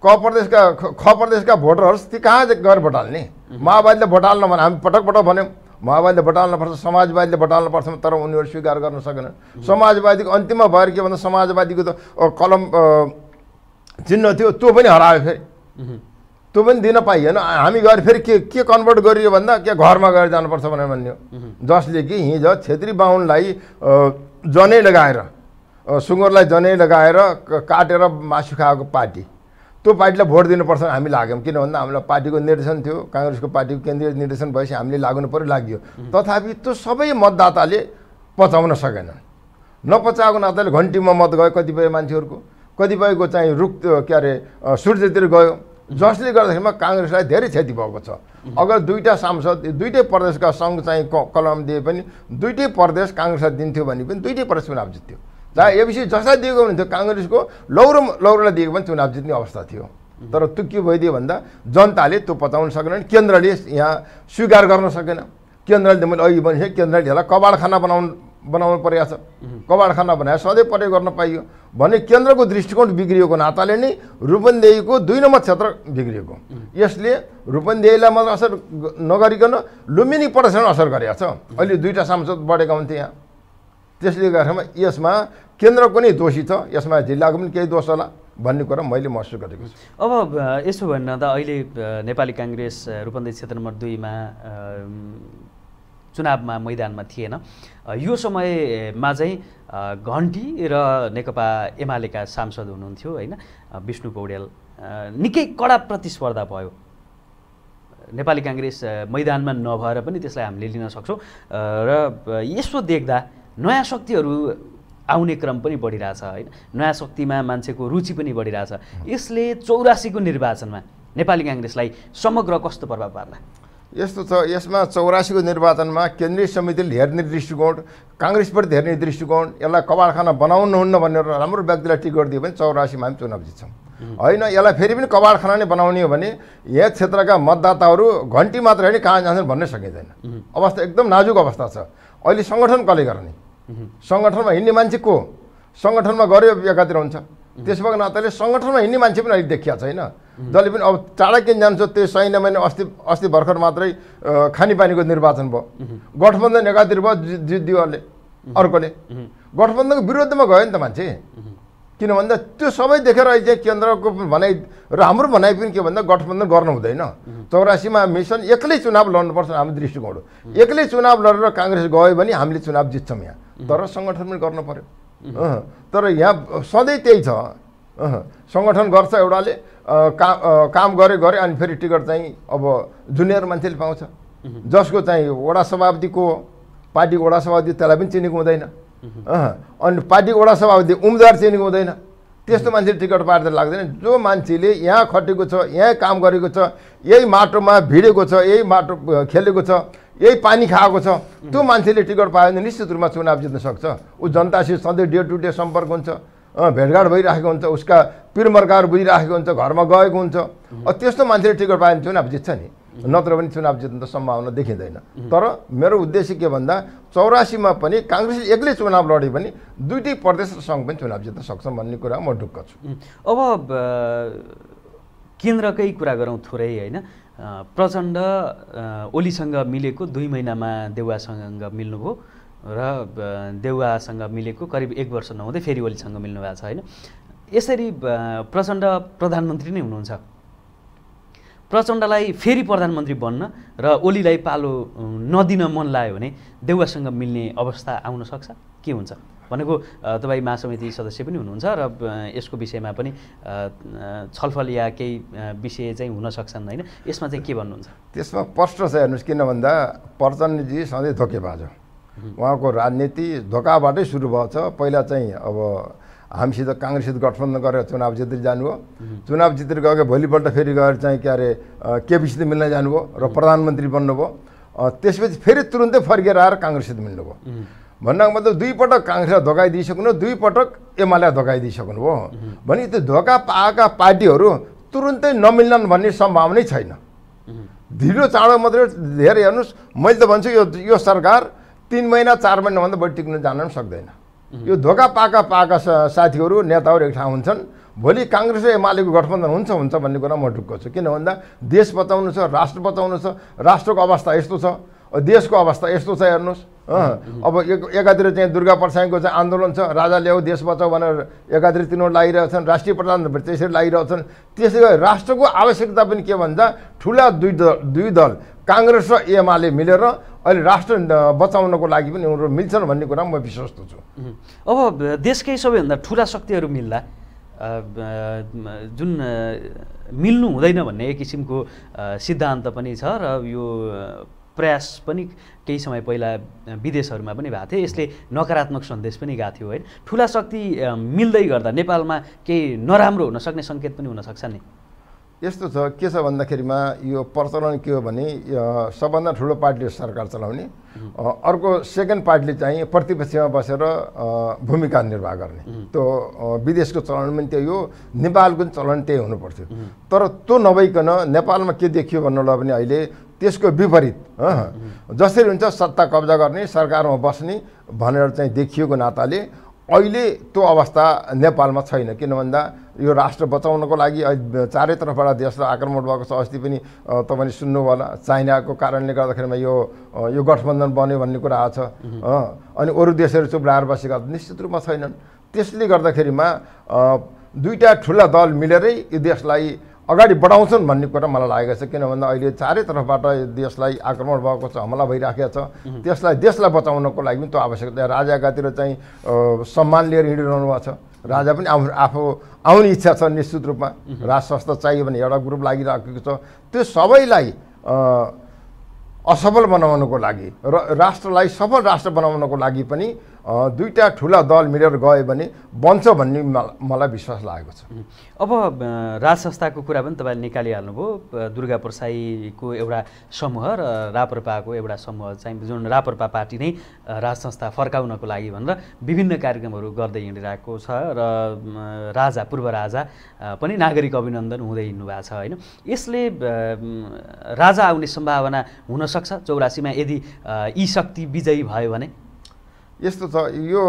क प्रदेशका ख प्रदेशका भोटर्स ती कहाँ गएर भोट हाल्ने माओवादीले भोट हाल्न भने हामी पटक पटक भन्यौँ माओवादीले भोट हाल्नुपर्छ समाजवादीले भोट हाल्नुपर्छ तर उनीहरू स्वीकार गर्न सकेनन् समाजवादीको अन्तिममा भएर के भन्दा समाजवादीको त कलम चिन्ह थियो त्यो पनि हरायो फेरि त्यो पनि दिन पाइएन हामी गएर फेरि के के कन्भर्ट गरियो भन्दा के घरमा गएर जानुपर्छ भनेर भन्यो जसले कि हिजो छेत्री बाहुनलाई जनै लगाएर सुँगुरलाई जनै लगाएर काटेर मासु खाएको पार्टी त्यो पार्टीलाई भोट दिनुपर्छ हामी लाग्यौँ किन भन्दा हामीलाई पार्टीको निर्देशन थियो काङ्ग्रेसको पार्टीको केन्द्रीय निर्देशन भएपछि हामीले लाग्नु पऱ्यो लाग्यो तथापि त्यो सबै मतदाताले पचाउन सकेनन् नपचाएको नाताले घन्टीमा मत गयो कतिपय मान्छेहरूको कतिपयको चाहिँ रुख के अरे सूर्यतिर गयो जसले गर्दाखेरिमा काङ्ग्रेसलाई धेरै क्षति भएको छ अगर दुईवटा सांसद दुइटै प्रदेशका सङ्घ चाहिँ कलम दिए पनि दुइटै प्रदेश काङ्ग्रेसलाई दिन्थ्यो भने पनि दुइटै प्रदेश चुनाव जित्थ्यो चाहे एबिसी जसलाई दिएको भने काङ्ग्रेसको लौरो लौरोलाई दिएको पनि चुनाव जित्ने अवस्था थियो तर त्यो के भइदियो भन्दा जनताले त्यो पचाउन सकेनन् केन्द्रले यहाँ स्वीकार गर्न सकेन केन्द्रले मैले अघि भनिसकेँ केन्द्रले यसलाई कबाड खाना बनाउनु बनाउनु परेको छ कबाडखाना बनाएर सधैँ प्रयोग गर्न पाइयो भने केन्द्रको दृष्टिकोण बिग्रिएको नाताले नै रूपन्देहीको दुई नम्बर क्षेत्र बिग्रिएको यसले रूपन्देहीलाई मात्र असर नगरिकन लुम्बिनी प्रदेशमा असर गरेको छ अहिले दुईवटा सांसद बढेका हुन्थे यहाँ त्यसले गर्दामा यसमा केन्द्रको नै दोषी छ यसमा जिल्लाको पनि केही दोष होला भन्ने कुरा मैले महसुस गरेको छु अब यसो भन्न त अहिले नेपाली काङ्ग्रेस रूपन्देही क्षेत्र नम्बर दुईमा चुनावमा मैदानमा थिएन यो समयमा चाहिँ घन्टी र नेकपा एमालेका सांसद हुनुहुन्थ्यो होइन विष्णु पौडेल निकै कडा प्रतिस्पर्धा भयो नेपाली काङ्ग्रेस मैदानमा नभएर पनि त्यसलाई हामीले लिन सक्छौँ र यसो देख्दा नयाँ शक्तिहरू आउने क्रम पनि बढिरहेछ होइन नयाँ शक्तिमा मान्छेको रुचि पनि बढिरहेछ यसले चौरासीको निर्वाचनमा नेपाली काङ्ग्रेसलाई समग्र कस्तो प्रभाव पार्ला यस्तो छ यसमा चौरासीको निर्वाचनमा केन्द्रीय समितिले हेर्ने दृष्टिकोण काङ्ग्रेसप्रति हेर्ने दृष्टिकोण यसलाई कबाडखाना बनाउनुहुन्न भनेर राम्रो व्यक्तिलाई टिकट दियो भने चौरासीमा हामी चुनाव जित्छौँ होइन यसलाई फेरि पनि कबाडखाना नै बनाउने हो भने यस क्षेत्रका मतदाताहरू घन्टी मात्र होइन कहाँ जान्छन् भन्नै सकिँदैन अवस्था एकदम नाजुक अवस्था छ अहिले सङ्गठन कसले गर्ने सङ्गठनमा हिँड्ने मान्छे को सङ्गठनमा गऱ्यो एकातिर हुन्छ त्यसो भएको नाताले सङ्गठनमा हिँड्ने मान्छे पनि अहिले देखिया छैन जसले पनि अब टाढा किन जान्छ त्यो सही नम्बर अस्ति अस्ति भर्खर मात्रै खानेपानीको निर्वाचन भयो गठबन्धन एकातिर भयो जित अर्ले अर्कोले गठबन्धनको विरोधमा गयो नि त मान्छे किन भन्दा त्यो सबै देखेर अहिले चाहिँ केन्द्रको भनाइ र हाम्रो भनाइ पनि के भन्दा गठबन्धन गर्नु हुँदैन चौरासीमा मिसन एक्लै चुनाव लड्नुपर्छ हाम्रो दृष्टिकोण एक्लै चुनाव लडेर काङ्ग्रेस गयो भने हामीले चुनाव जित्छौँ यहाँ तर सङ्गठन पनि गर्नु पऱ्यो तर यहाँ सधैँ त्यही छ सङ्गठन गर्छ एउटाले काम काम गरे गरे अनि फेरि टिकट चाहिँ अब जुनियर मान्छेले पाउँछ जसको चाहिँ वडा सभापतिको पार्टी वडा सभापति त्यसलाई पनि चिनेको हुँदैन अनि पार्टी वडा सभापति उम्मेदवार चिनेको हुँदैन त्यस्तो मान्छेले टिकट पार्दा लाग्दैन जो मान्छेले यहाँ खटेको छ यहाँ काम गरेको छ यही माटोमा भिडेको छ यही माटो खेलेको छ यही पानी खाएको छ त्यो मान्छेले टिकट पायो भने निश्चित रूपमा चुनाव जित्न सक्छ ऊ जनतासित सधैँ डे टु डे सम्पर्क हुन्छ भेटघाट भइराखेको हुन्छ उसका पिरमर्काहरू बुझिराखेको हुन्छ घरमा गएको हुन्छ त्यस्तो मान्छेले टिकट पायो भने चुनाव जित्छ नि नत्र पनि चुनाव जित्नु त सम्भावना देखिँदैन तर मेरो उद्देश्य के भन्दा चौरासीमा पनि काङ्ग्रेसले एक्लै चुनाव लडे पनि दुइटै प्रदेश सङ्घ पनि चुनाव जित्न सक्छ भन्ने कुरा म ढुक्क छु अब केन्द्रकै कुरा गरौँ थोरै होइन प्रचण्ड ओलीसँग मिलेको दुई महिनामा देउवासँग मिल्नुभयो र देउवासँग मिलेको करिब एक वर्ष नहुँदै फेरि ओलीसँग मिल्नु भएको छ होइन यसरी प्रचण्ड प्रधानमन्त्री नै हुनुहुन्छ प्रचण्डलाई फेरि प्रधानमन्त्री बन्न र ओलीलाई पालो नदिन मन लाग्यो भने देउवासँग मिल्ने अवस्था आउन सक्छ के हुन्छ भनेको तपाईँ महासमिति सदस्य पनि हुनुहुन्छ र यसको विषयमा पनि छलफल या केही विषय चाहिँ हुन सक्छन् होइन यसमा चाहिँ के भन्नुहुन्छ त्यसमा प्रश्न छ हेर्नुहोस् किन भन्दा प्रचण्डजी सधैँ धोकेबाज हो उहाँको राजनीति धोकाबाटै सुरु भएको छ पहिला चाहिँ अब हामीसित काङ्ग्रेससित गठबन्धन गरेर चुनाव जितेर जानुभयो चुनाव जितेर गएको भोलिपल्ट फेरि गएर चाहिँ के अरे केपीसित मिल्न जानुभयो र प्रधानमन्त्री बन्नुभयो त्यसपछि फेरि तुरुन्तै फर्केर आएर काङ्ग्रेससित मिल्नुभयो भन्नको मतलब दुईपटक काङ्ग्रेसलाई धोकाइदिइसक्नु दुईपटक एमाले धोकाइदिइसक्नुभयो भने त्यो धोका पाएका पार्टीहरू तुरुन्तै नमिल्नन् भन्ने सम्भावनै छैन ढिलो चाँडो मात्रै धेरै हेर्नुहोस् मैले त भन्छु यो यो सरकार तिन महिना चार महिनाभन्दा बढी टिक्न जान पनि सक्दैन यो धोका पाका पाका साथीहरू नेताहरू एक ठाउँ हुन्छन् भोलि काङ्ग्रेस र एमालेको गठबन्धन हुन्छ हुन्छ भन्ने कुरा म ढुक्क छु किन भन्दा देश बचाउनु छ राष्ट्र बचाउनु छ राष्ट्रको अवस्था यस्तो छ देशको अवस्था यस्तो छ हेर्नुहोस् अब एकातिर चाहिँ दुर्गा प्रसाईको चाहिँ आन्दोलन छ राजा ल्याऊ देश बचाऊ भनेर एकातिर तिनीहरू लागिरहेछन् राष्ट्रिय प्रधान त्यसरी लागिरहेछन् त्यसै गरी राष्ट्रको आवश्यकता पनि के भन्दा ठुला दुई दल दुई दल काङ्ग्रेस र एमाले मिलेर अहिले राष्ट्र बचाउनको लागि पनि उनीहरू मिल्छन् भन्ने कुरा म विश्वस्त छु अब देशकै सबैभन्दा ठुला शक्तिहरू मिल्दा जुन मिल्नु हुँदैन भन्ने एक किसिमको सिद्धान्त पनि छ र यो प्रयास पनि केही समय पहिला विदेशहरूमा पनि भएको थियो यसले नकारात्मक सन्देश पनि गएको थियो होइन ठुला शक्ति मिल्दै गर्दा नेपालमा केही नराम्रो हुनसक्ने सङ्केत पनि हुनसक्छ नि यस्तो छ के छ भन्दाखेरिमा यो प्रचलन के हो भने सबभन्दा ठुलो पार्टीले सरकार चलाउने अर्को सेकेन्ड पार्टीले चाहिँ प्रतिपक्षमा बसेर भूमिका निर्वाह गर्ने त्यो विदेशको चलन पनि त्यही हो नेपालको पनि चलन त्यही हुनुपर्थ्यो तर त्यो नभइकन नेपालमा के देखियो भन्नुलाई भने अहिले त्यसको विपरीत जसरी हुन्छ सत्ता कब्जा गर्ने सरकारमा बस्ने भनेर चाहिँ देखिएको नाताले अहिले त्यो अवस्था नेपालमा छैन किन भन्दा यो राष्ट्र बचाउनको लागि चारैतर्फबाट देशलाई आक्रमण भएको छ अस्ति पनि तपाईँले सुन्नु होला चाइनाको कारणले गर्दाखेरिमा यो यो गठबन्धन बन्यो भन्ने कुरा आएको छ अनि अरू देशहरू चुप लाएर बसेका निश्चित रूपमा छैनन् त्यसले गर्दाखेरिमा दुईवटा ठुला दल मिलेरै यो देशलाई अगाडि बढाउँछन् भन्ने कुरा मलाई लागेको छ किन भन्दा अहिले चारैतर्फबाट देशलाई आक्रमण भएको छ हमला भइराखेको छ त्यसलाई देशलाई बचाउनको लागि पनि त्यो आवश्यकता राजाकातिर चाहिँ सम्मान लिएर हिँडिरहनु भएको छ राजा पनि आफ्नो आफू आउने इच्छा छ निश्चित रूपमा राज संस्था चाहियो भने एउटा ग्रुप लागिराखेको छ त्यो सबैलाई असफल बनाउनको लागि र राष्ट्रलाई सफल राष्ट्र बनाउनको लागि पनि दुईवटा ठुला दल मिलेर गयो भने बन्छ भन्ने मलाई विश्वास लागेको छ अब राज संस्थाको कुरा पनि तपाईँले निकालिहाल्नुभयो दुर्गा प्रसाईको एउटा समूह र रापरपाको एउटा समूह चाहिँ जुन रापरपा पार्टी नै राज संस्था फर्काउनको लागि भनेर विभिन्न कार्यक्रमहरू गर्दै हिँडिरहेको छ र राजा पूर्व राजा पनि नागरिक अभिनन्दन हुँदै हिँड्नु भएको छ होइन यसले राजा आउने सम्भावना हुनसक्छ चौरासीमा यदि यी शक्ति विजयी भयो भने यस्तो छ यो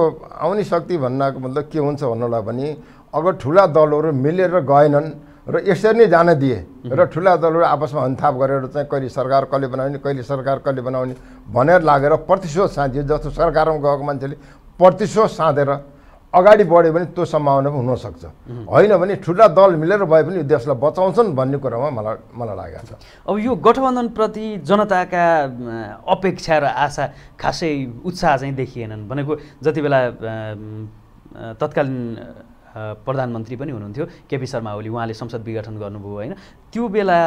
आउने शक्ति भन्नाको मतलब के हुन्छ भन्नुलाई भने अगर ठुला दलहरू मिलेर गएनन् र यसरी नै जान दिए र ठुला दलहरू आपसमा हन्थाप गरेर चाहिँ कहिले सरकार कसले बनाउने कहिले सरकार कसले बनाउने भनेर लागेर प्रतिशोध साँधियो जस्तो सरकारमा गएको मान्छेले प्रतिशोध साँधेर अगाडि बढ्यो भने त्यो सम्भावना पनि हुनसक्छ होइन भने ठुला दल मिलेर भए पनि देशलाई बचाउँछन् भन्ने कुरामा मलाई मलाई लागेको छ अब यो गठबन्धनप्रति जनताका अपेक्षा र आशा खासै उत्साह चाहिँ देखिएनन् भनेको जति बेला तत्कालीन प्रधानमन्त्री पनि हुनुहुन्थ्यो केपी शर्मा ओली उहाँले संसद विघटन गर्नुभयो होइन त्यो बेला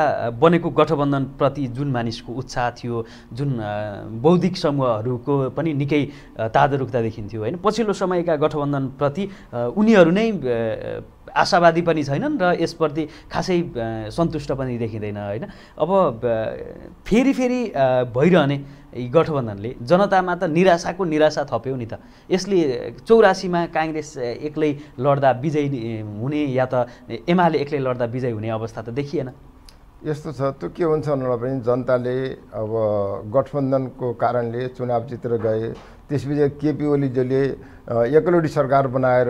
बनेको गठबन्धनप्रति जुन मानिसको उत्साह थियो जुन बौद्धिक समूहहरूको पनि निकै तादरुकता देखिन्थ्यो होइन पछिल्लो समयका गठबन्धनप्रति उनीहरू नै आशावादी पनि छैनन् र यसप्रति खासै सन्तुष्ट पनि देखिँदैन होइन अब फेरि फेरि भइरहने यी गठबन्धनले जनतामा त निराशाको निराशा थप्यो नि त यसले चौरासीमा काङ्ग्रेस एक्लै लड्दा विजयी हुने या त एमाले एक्लै लड्दा विजयी हुने अवस्था त देखिएन यस्तो छ त्यो के हुन्छ भनेर पनि जनताले अब गठबन्धनको कारणले चुनाव जितेर गए त्यसपछि केपी ओलीजीले एकलोटी सरकार बनाएर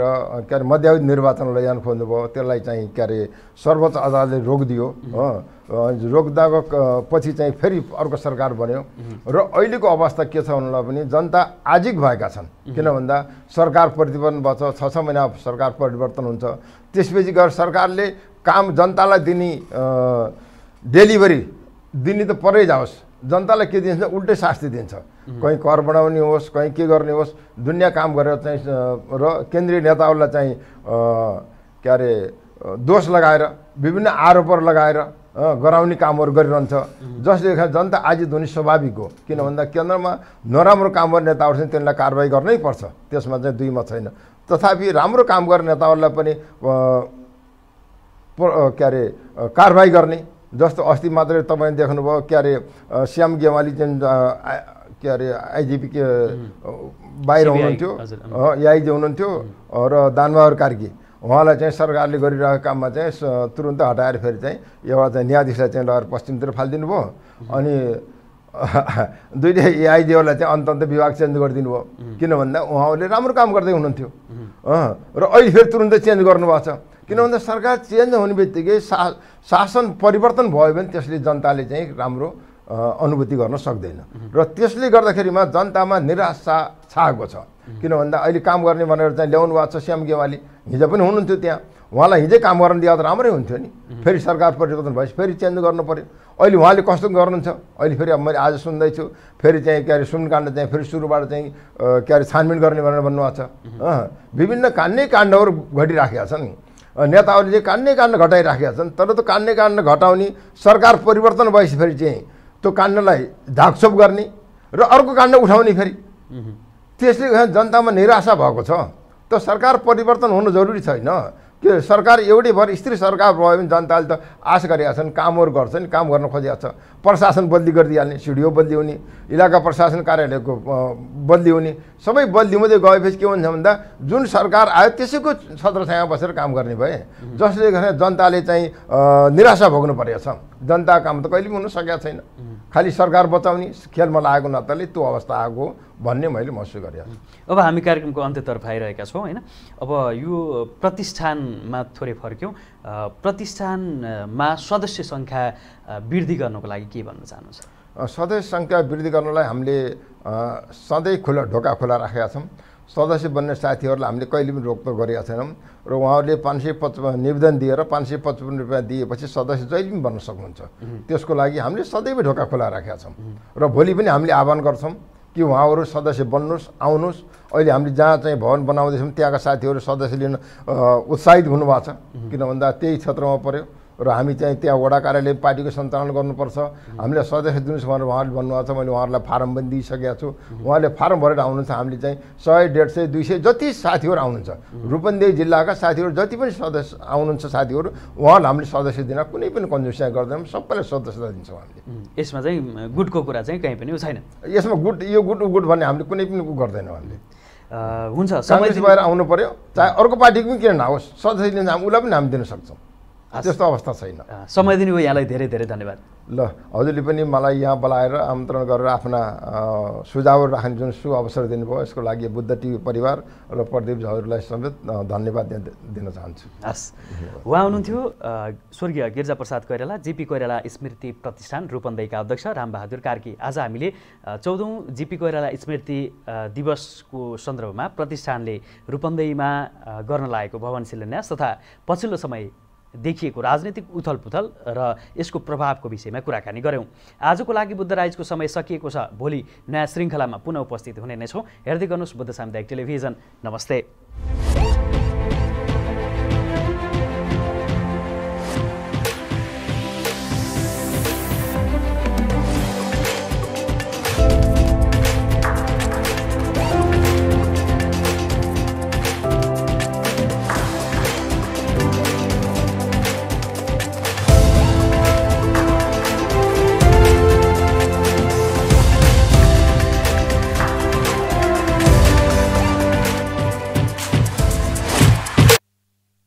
के अरे मध्यावधि निर्वाचन लैजान खोज्नुभयो त्यसलाई चाहिँ के अरे सर्वोच्च अदालतले रोकिदियो हो रोक्दाको पछि चाहिँ फेरि अर्को सरकार बन्यो र अहिलेको अवस्था के छ भन्नुलाई पनि जनता आजिक भएका छन् किन भन्दा सरकार परिवर्तन भएको छ छ महिना सरकार परिवर्तन हुन्छ त्यसपछि गएर सरकारले काम जनतालाई दिने डेलिभरी दिने त परै जाओस् जनतालाई के दिन्छ उल्टै शास्ति दिन्छ कहीँ कर बढाउने होस् कहीँ के गर्ने होस् दुनियाँ काम गरेर चाहिँ र केन्द्रीय नेताहरूलाई चाहिँ के अरे दोष लगाएर विभिन्न आरोपहरू लगाएर गराउने कामहरू गरिरहन्छ जसले गर्दा जनता आज हुने स्वाभाविक हो किन भन्दा केन्द्रमा नराम्रो काम गर्ने नेताहरू छन् त्यसलाई कारवाही गर्नै पर्छ त्यसमा चाहिँ दुई मत छैन तथापि राम्रो काम गर्ने नेताहरूलाई पनि के अरे कारवाही गर्ने जस्तो अस्ति मात्रै तपाईँ देख्नुभयो के अरे श्याम गेवाली जुन के अरे आइजिपी के बाहिर हुनुहुन्थ्यो एआइजी हुनुहुन्थ्यो र दानबहादुर कार्की उहाँलाई चाहिँ सरकारले गरिरहेको काममा चाहिँ तुरुन्त हटाएर फेरि चाहिँ एउटा चाहिँ न्यायाधीशलाई चाहिँ लगेर पश्चिमतिर फालिदिनु भयो अनि दुइटै एआइडिओलाई चाहिँ अन्त अन्त विभाग चेन्ज गरिदिनु भयो किन भन्दा उहाँहरूले राम्रो काम गर्दै हुनुहुन्थ्यो र अहिले फेरि तुरुन्तै चेन्ज गर्नुभएको छ किन भन्दा सरकार चेन्ज हुने बित्तिकै शासन परिवर्तन भयो भने त्यसले जनताले चाहिँ राम्रो अनुभूति गर्न सक्दैन र त्यसले गर्दाखेरिमा जनतामा निराशा छाएको छ किन भन्दा अहिले काम गर्ने भनेर चाहिँ ल्याउनु भएको छ श्याम गेवाली हिजो पनि हुनुहुन्थ्यो त्यहाँ उहाँलाई हिजै काम गर्न दिएको त राम्रै हुन्थ्यो नि फेरि सरकार परिवर्तन भएपछि फेरि चेन्ज गर्नु पऱ्यो अहिले उहाँले कस्तो गर्नुहुन्छ अहिले फेरि अब मैले आज सुन्दैछु फेरि चाहिँ के अरे सुनकाण्ड चाहिँ फेरि सुरुबाट चाहिँ के अरे छानबिन गर्ने भनेर भन्नुभएको छ विभिन्न कान्ने काण्डहरू घटिराखेका छन् नेताहरूले चाहिँ कान्ने काण्ड घटाइराखेका छन् तर त्यो कान्ने काण्ड घटाउने सरकार परिवर्तन भएपछि फेरि चाहिँ त्यो काण्डलाई झाकछोप गर्ने र अर्को काण्ड उठाउने फेरि त्यसले गर्दा जनतामा निराशा भएको छ त सरकार परिवर्तन हुनु जरुरी छैन के सरकार एउटै भर स्त्री सरकार भयो भने जनताले त आशा गरेका छन् कामहरू गर्छन् काम गर्न खोजेका छ प्रशासन बदली गरिदिइहाल्ने सिडिओ बदली हुने इलाका प्रशासन कार्यालयको बदली हुने सबै बदली हुँदै गएपछि के हुन्छ भन्दा जुन सरकार आयो त्यसैको छत्रछायामा बसेर काम गर्ने भए जसले गर्दा जनताले चाहिँ निराशा भोग्नु परेको छ जनता काम त कहिले पनि हुन सकेका छैन खालि सरकार बचाउने खेलमा लागेको नाताले त्यो अवस्था आएको भन्ने मैले महसुस गरेँ अब हामी कार्यक्रमको अन्त्यतर्फ आइरहेका छौँ होइन अब यो प्रतिष्ठानमा थोरै फर्क्यौँ प्रतिष्ठानमा सदस्य सङ्ख्या वृद्धि गर्नको लागि के भन्न चाहनुहुन्छ सदस्य सङ्ख्या वृद्धि गर्नलाई हामीले सधैँ खुला ढोका खुला राखेका छौँ सदस्य बन्ने साथीहरूलाई हामीले कहिले पनि रोकटोक गरेका छैनौँ र उहाँहरूले पाँच सय पचपन्न निवेदन दिएर पाँच सय पचपन्न रुपियाँ दिएपछि सदस्य जहिले पनि बन्न सक्नुहुन्छ त्यसको लागि हामीले सधैँ ढोका खुला राखेका छौँ र भोलि पनि हामीले आह्वान गर्छौँ कि उहाँहरू सदस्य बन्नुहोस् आउनुहोस् अहिले हामीले जहाँ चाहिँ भवन बनाउँदैछौँ त्यहाँका साथीहरू सदस्य लिन उत्साहित हुनुभएको छ किन भन्दा त्यही क्षेत्रमा पऱ्यो र हामी चाहिँ त्यहाँ वडा कार्यालय पार्टीको सञ्चालन गर्नुपर्छ हामीले सदस्य दिनुहोस् भनेर उहाँले भन्नुभएको छ मैले उहाँहरूलाई फारम पनि दिइसकेको छु उहाँले फारम भरेर आउनुहुन्छ हामीले चाहिँ सय डेढ सय दुई सय जति साथीहरू आउनुहुन्छ रूपन्देही जिल्लाका साथीहरू जति पनि सदस्य आउनुहुन्छ साथीहरू उहाँहरूलाई हामीले सदस्य दिन कुनै पनि कन्जुसिया गर्दैनौँ सबैलाई सदस्यता दिन्छौँ हामीले यसमा चाहिँ गुटको कुरा चाहिँ कहीँ पनि छैन यसमा गुट यो गुट उ गुट भन्ने हामीले कुनै पनि गर्दैनौँ हामीले हुन्छ काङ्ग्रेस भएर आउनु पऱ्यो चाहे अर्को पार्टीको पनि किन नहोस् सदस्य दिन हामी उसलाई पनि हामी दिन सक्छौँ त्यस्तो अवस्था छैन समय दिनुभयो यहाँलाई धेरै धेरै धन्यवाद ल हजुरले पनि मलाई यहाँ बोलाएर आमन्त्रण गरेर आफ्ना सुझाव राख्ने जुन सु अवसर दिनुभयो यसको लागि बुद्ध टिभी परिवार र प्रदीप झाहरूलाई समेत धन्यवाद दिन चाहन्छु हस् उहाँ हुनुहुन्थ्यो स्वर्गीय गिर्जा प्रसाद कोइराला जिपी कोइराला स्मृति प्रतिष्ठान रूपन्देहीका अध्यक्ष रामबहादुर कार्की आज हामीले चौधौँ जिपी कोइराला स्मृति दिवसको सन्दर्भमा प्रतिष्ठानले रूपन्देहीमा गर्न लागेको भवन शिलान्यास तथा पछिल्लो समय देखिएको राजनीतिक उथलपुथल र यसको प्रभावको विषयमा कुराकानी गऱ्यौँ आजको लागि बुद्ध राइजको समय सकिएको छ भोलि नयाँ श्रृङ्खलामा पुनः उपस्थित हुने नै छौँ हेर्दै गर्नुहोस् बुद्ध सामुदायिक टेलिभिजन नमस्ते